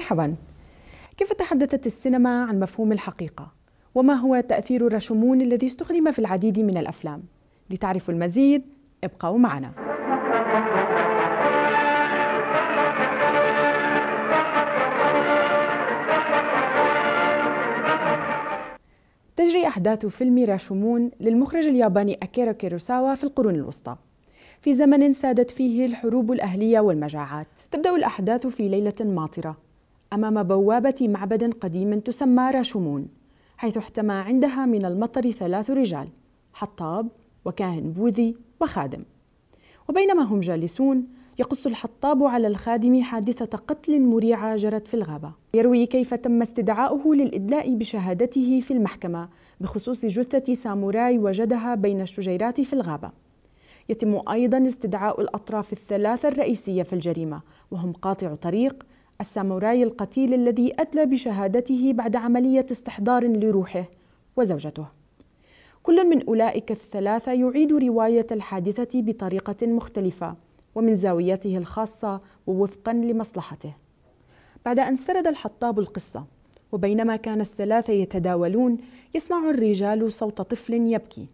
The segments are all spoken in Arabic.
مرحبا كيف تحدثت السينما عن مفهوم الحقيقة؟ وما هو تأثير الرشمون الذي استخدم في العديد من الأفلام؟ لتعرفوا المزيد ابقوا معنا تجري أحداث فيلم راشومون للمخرج الياباني أكيرا كيروساوا في القرون الوسطى في زمن سادت فيه الحروب الأهلية والمجاعات تبدأ الأحداث في ليلة ماطرة أمام بوابة معبد قديم تسمى راشمون حيث احتمى عندها من المطر ثلاث رجال حطاب وكاهن بوذي وخادم وبينما هم جالسون يقص الحطاب على الخادم حادثة قتل مريعة جرت في الغابة يروي كيف تم استدعاؤه للإدلاء بشهادته في المحكمة بخصوص جثة ساموراي وجدها بين الشجيرات في الغابة يتم أيضا استدعاء الأطراف الثلاثة الرئيسية في الجريمة وهم قاطع طريق الساموراي القتيل الذي أدلى بشهادته بعد عملية استحضار لروحه وزوجته كل من أولئك الثلاثة يعيد رواية الحادثة بطريقة مختلفة ومن زاويته الخاصة ووفقا لمصلحته بعد أن سرد الحطاب القصة وبينما كان الثلاثة يتداولون يسمع الرجال صوت طفل يبكي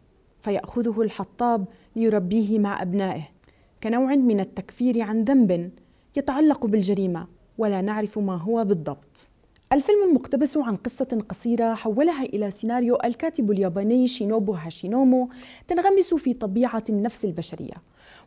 فيأخذه الحطاب ليربيه مع أبنائه كنوع من التكفير عن ذنب يتعلق بالجريمة ولا نعرف ما هو بالضبط الفيلم المقتبس عن قصة قصيرة حولها إلى سيناريو الكاتب الياباني شينوبو هاشينومو تنغمس في طبيعة النفس البشرية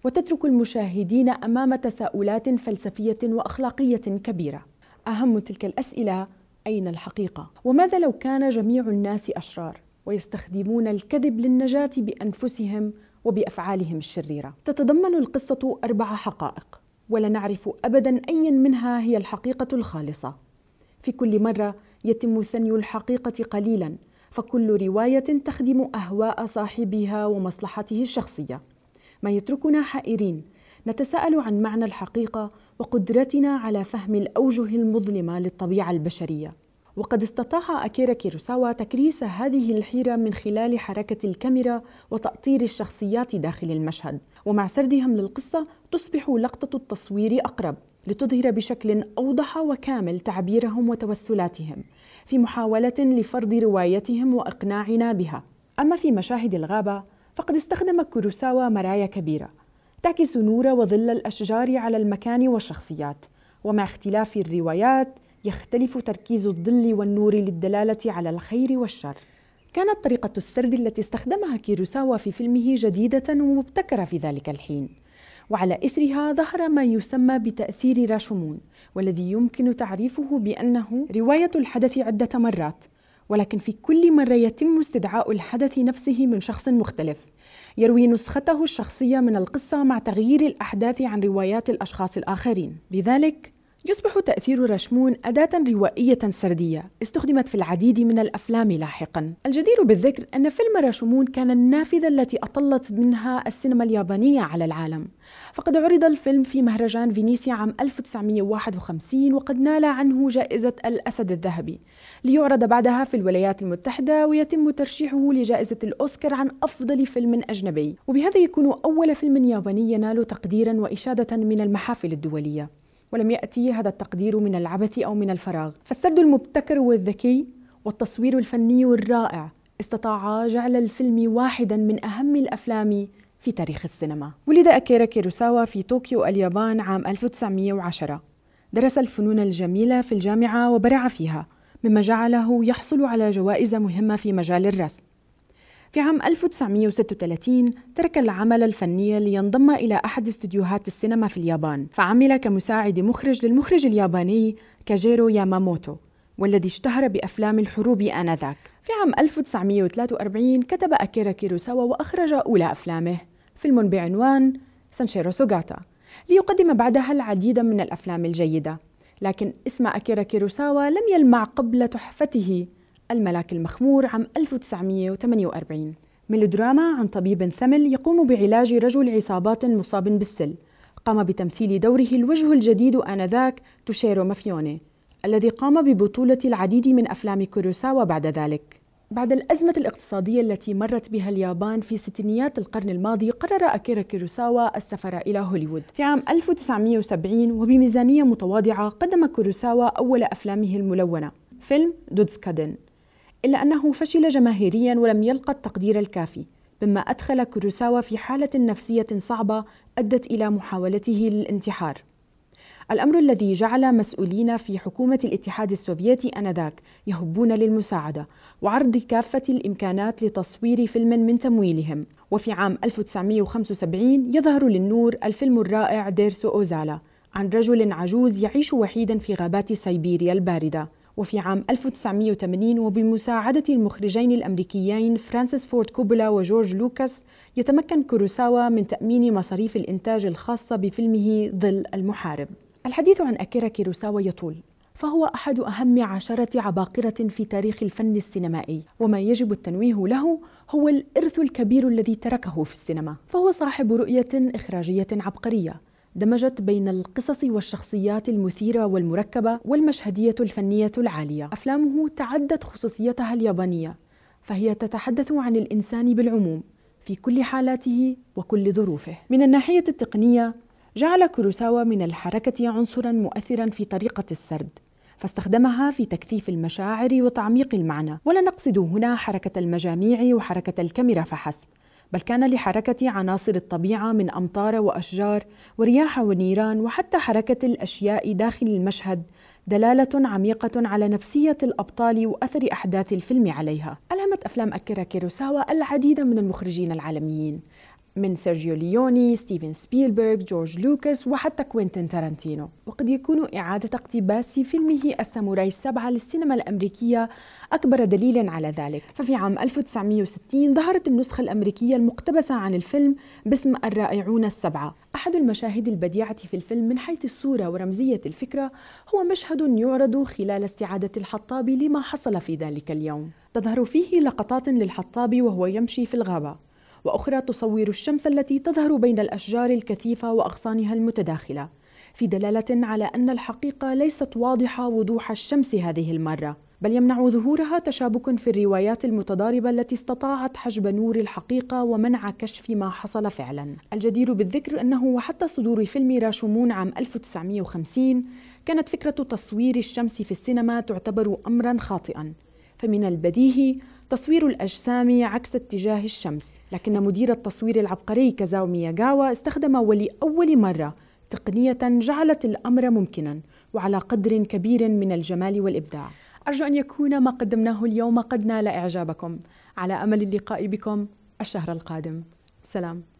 وتترك المشاهدين أمام تساؤلات فلسفية وأخلاقية كبيرة أهم تلك الأسئلة أين الحقيقة؟ وماذا لو كان جميع الناس أشرار ويستخدمون الكذب للنجاة بأنفسهم وبأفعالهم الشريرة؟ تتضمن القصة أربع حقائق ولا نعرف ابدا ايا منها هي الحقيقه الخالصه في كل مره يتم ثني الحقيقه قليلا فكل روايه تخدم اهواء صاحبها ومصلحته الشخصيه ما يتركنا حائرين نتساءل عن معنى الحقيقه وقدرتنا على فهم الاوجه المظلمه للطبيعه البشريه وقد استطاع أكيرا كيروساوا تكريس هذه الحيرة من خلال حركة الكاميرا وتأطير الشخصيات داخل المشهد ومع سردهم للقصة تصبح لقطة التصوير أقرب لتظهر بشكل أوضح وكامل تعبيرهم وتوسلاتهم في محاولة لفرض روايتهم وإقناعنا بها أما في مشاهد الغابة فقد استخدم كوروساوا مرايا كبيرة تعكس نور وظل الأشجار على المكان والشخصيات ومع اختلاف الروايات يختلف تركيز الظل والنور للدلالة على الخير والشر كانت طريقة السرد التي استخدمها كيروساوا في فيلمه جديدة ومبتكرة في ذلك الحين وعلى إثرها ظهر ما يسمى بتأثير راشومون والذي يمكن تعريفه بأنه رواية الحدث عدة مرات ولكن في كل مرة يتم استدعاء الحدث نفسه من شخص مختلف يروي نسخته الشخصية من القصة مع تغيير الأحداث عن روايات الأشخاص الآخرين بذلك يصبح تأثير رشمون أداة روائية سردية استخدمت في العديد من الأفلام لاحقا الجدير بالذكر أن فيلم رشمون كان النافذة التي أطلت منها السينما اليابانية على العالم فقد عرض الفيلم في مهرجان فينيسيا عام 1951 وقد نال عنه جائزة الأسد الذهبي ليعرض بعدها في الولايات المتحدة ويتم ترشيحه لجائزة الأوسكار عن أفضل فيلم أجنبي وبهذا يكون أول فيلم ياباني ينال تقديرا وإشادة من المحافل الدولية ولم يأتي هذا التقدير من العبث أو من الفراغ فالسرد المبتكر والذكي والتصوير الفني الرائع استطاع جعل الفيلم واحدا من أهم الأفلام في تاريخ السينما ولد أكيرا كيروساوا في طوكيو اليابان عام 1910 درس الفنون الجميلة في الجامعة وبرع فيها مما جعله يحصل على جوائز مهمة في مجال الرسم في عام 1936 ترك العمل الفني لينضم إلى أحد استديوهات السينما في اليابان فعمل كمساعد مخرج للمخرج الياباني كاجيرو ياماموتو والذي اشتهر بأفلام الحروب آنذاك في عام 1943 كتب أكيرا كيروساوا وأخرج أولى أفلامه فيلم بعنوان سانشيرو سوغاتا ليقدم بعدها العديد من الأفلام الجيدة لكن اسم أكيرا كيروساوا لم يلمع قبل تحفته الملاك المخمور عام 1948 من الدراما عن طبيب ثمل يقوم بعلاج رجل عصابات مصاب بالسل قام بتمثيل دوره الوجه الجديد آنذاك توشيرو مافيوني الذي قام ببطولة العديد من أفلام كوروساوا بعد ذلك بعد الأزمة الاقتصادية التي مرت بها اليابان في ستينيات القرن الماضي قرر أكيرا كيروساوا السفر إلى هوليوود في عام 1970 وبميزانية متواضعة قدم كيروساوا أول أفلامه الملونة فيلم دودسكادن إلا أنه فشل جماهيريا ولم يلقى التقدير الكافي مما أدخل كوروساوا في حالة نفسية صعبة أدت إلى محاولته للانتحار الأمر الذي جعل مسؤولين في حكومة الاتحاد السوفيتي آنذاك يهبون للمساعدة وعرض كافة الإمكانات لتصوير فيلم من تمويلهم وفي عام 1975 يظهر للنور الفيلم الرائع ديرسو أوزالا عن رجل عجوز يعيش وحيدا في غابات سيبيريا الباردة وفي عام 1980 وبمساعدة المخرجين الأمريكيين فرانسيس فورد كوبولا وجورج لوكاس يتمكن كوروساوا من تأمين مصاريف الإنتاج الخاصة بفيلمه ظل المحارب الحديث عن أكيرا كيروساوا يطول فهو أحد أهم عشرة عباقرة في تاريخ الفن السينمائي وما يجب التنويه له هو الإرث الكبير الذي تركه في السينما فهو صاحب رؤية إخراجية عبقرية دمجت بين القصص والشخصيات المثيرة والمركبة والمشهدية الفنية العالية أفلامه تعدت خصوصيتها اليابانية فهي تتحدث عن الإنسان بالعموم في كل حالاته وكل ظروفه من الناحية التقنية جعل كوروساوا من الحركة عنصرا مؤثرا في طريقة السرد فاستخدمها في تكثيف المشاعر وتعميق المعنى ولا نقصد هنا حركة المجاميع وحركة الكاميرا فحسب بل كان لحركة عناصر الطبيعة من أمطار وأشجار ورياح ونيران وحتى حركة الأشياء داخل المشهد دلالة عميقة على نفسية الأبطال وأثر أحداث الفيلم عليها ألهمت أفلام أكيرا كيروساوا العديد من المخرجين العالميين من سيرجيو ليوني، ستيفن سبيلبرغ، جورج لوكاس وحتى كوينتين تارانتينو، وقد يكون إعادة اقتباس فيلمه الساموراي السبعة للسينما الأمريكية أكبر دليل على ذلك، ففي عام 1960 ظهرت النسخة الأمريكية المقتبسة عن الفيلم باسم الرائعون السبعة، أحد المشاهد البديعة في الفيلم من حيث الصورة ورمزية الفكرة هو مشهد يعرض خلال استعادة الحطاب لما حصل في ذلك اليوم، تظهر فيه لقطات للحطاب وهو يمشي في الغابة وأخرى تصور الشمس التي تظهر بين الأشجار الكثيفة وأغصانها المتداخلة في دلالة على أن الحقيقة ليست واضحة وضوح الشمس هذه المرة بل يمنع ظهورها تشابك في الروايات المتضاربة التي استطاعت حجب نور الحقيقة ومنع كشف ما حصل فعلا الجدير بالذكر أنه وحتى صدور فيلم راشومون عام 1950 كانت فكرة تصوير الشمس في السينما تعتبر أمرا خاطئا فمن البديهي تصوير الأجسام عكس اتجاه الشمس لكن مدير التصوير العبقري كازاو مياغاوا استخدم ولأول مرة تقنية جعلت الأمر ممكنا وعلى قدر كبير من الجمال والإبداع أرجو أن يكون ما قدمناه اليوم قد نال إعجابكم على أمل اللقاء بكم الشهر القادم سلام